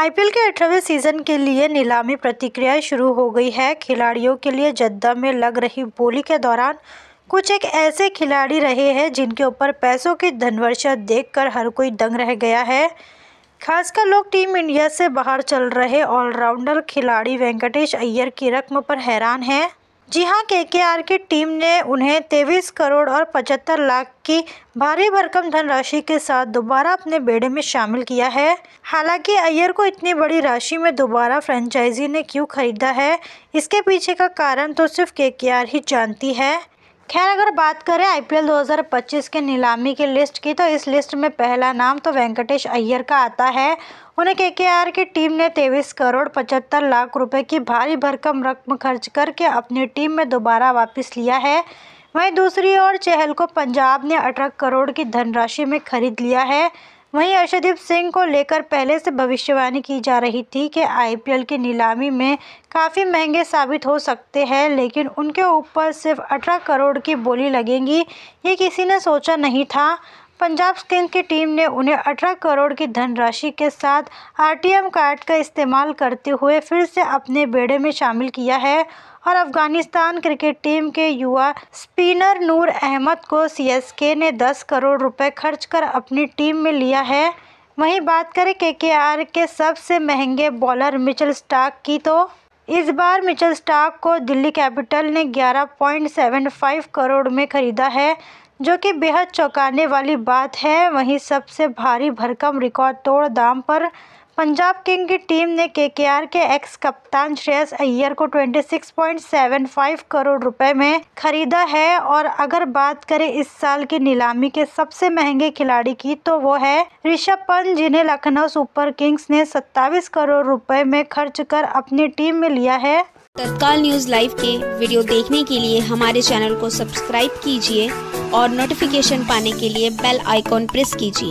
IPL के अठारहवें season के लिए नीलामी प्रतिक्रियाएं शुरू हो गई है खिलाड़ियों के लिए जद्दा में लग रही बोली के दौरान कुछ एक ऐसे खिलाड़ी रहे हैं जिनके ऊपर पैसों की धनवर्षा देखकर हर कोई दंग रह गया है खासकर लोग टीम इंडिया से बाहर चल रहे ऑलराउंडर खिलाड़ी वेंकटेश अय्यर की रकम पर हैरान हैं जी हां केकेआर की टीम ने उन्हें तेईस करोड़ और पचहत्तर लाख की भारी भरकम धनराशि के साथ दोबारा अपने बेड़े में शामिल किया है हालांकि अय्यर को इतनी बड़ी राशि में दोबारा फ्रेंचाइजी ने क्यों खरीदा है इसके पीछे का कारण तो सिर्फ केकेआर ही जानती है खैर अगर बात करें आईपीएल 2025 के नीलामी की लिस्ट की तो इस लिस्ट में पहला नाम तो वेंकटेश अय्यर का आता है उन्हें के के आर की टीम ने तेईस करोड़ पचहत्तर लाख रुपए की भारी भरकम रकम खर्च करके अपनी टीम में दोबारा वापस लिया है वहीं दूसरी ओर चहल को पंजाब ने अठारह करोड़ की धनराशि में खरीद लिया है वहीं अर्षदीप सिंह को लेकर पहले से भविष्यवाणी की जा रही थी कि आईपीएल की नीलामी में काफ़ी महंगे साबित हो सकते हैं लेकिन उनके ऊपर सिर्फ अठारह करोड़ की बोली लगेंगी ये किसी ने सोचा नहीं था पंजाब किंग्स की टीम ने उन्हें अठारह करोड़ की धनराशि के साथ आरटीएम कार्ड का इस्तेमाल करते हुए फिर से अपने बेड़े में शामिल किया है और अफगानिस्तान क्रिकेट टीम के युवा स्पिनर नूर अहमद को सीएसके ने 10 करोड़ रुपए खर्च कर अपनी टीम में लिया है वहीं बात करें के के आर के सबसे महंगे बॉलर मिचल स्टार्क की तो इस बार मिचल स्टार्क को दिल्ली कैपिटल ने 11.75 करोड़ में खरीदा है जो कि बेहद चौंकाने वाली बात है वहीं सबसे भारी भरकम रिकॉर्ड तोड़ दाम पर पंजाब किंग की टीम ने केकेआर के एक्स कप्तान श्रेयस अय्यर को 26.75 करोड़ रुपए में खरीदा है और अगर बात करें इस साल की नीलामी के सबसे महंगे खिलाड़ी की तो वो है ऋषभ पंत जिन्हें लखनऊ सुपर किंग्स ने 27 करोड़ रुपए में खर्च कर अपनी टीम में लिया है तत्काल न्यूज लाइव के वीडियो देखने के लिए हमारे चैनल को सब्सक्राइब कीजिए और नोटिफिकेशन पाने के लिए बेल आइकॉन प्रेस कीजिए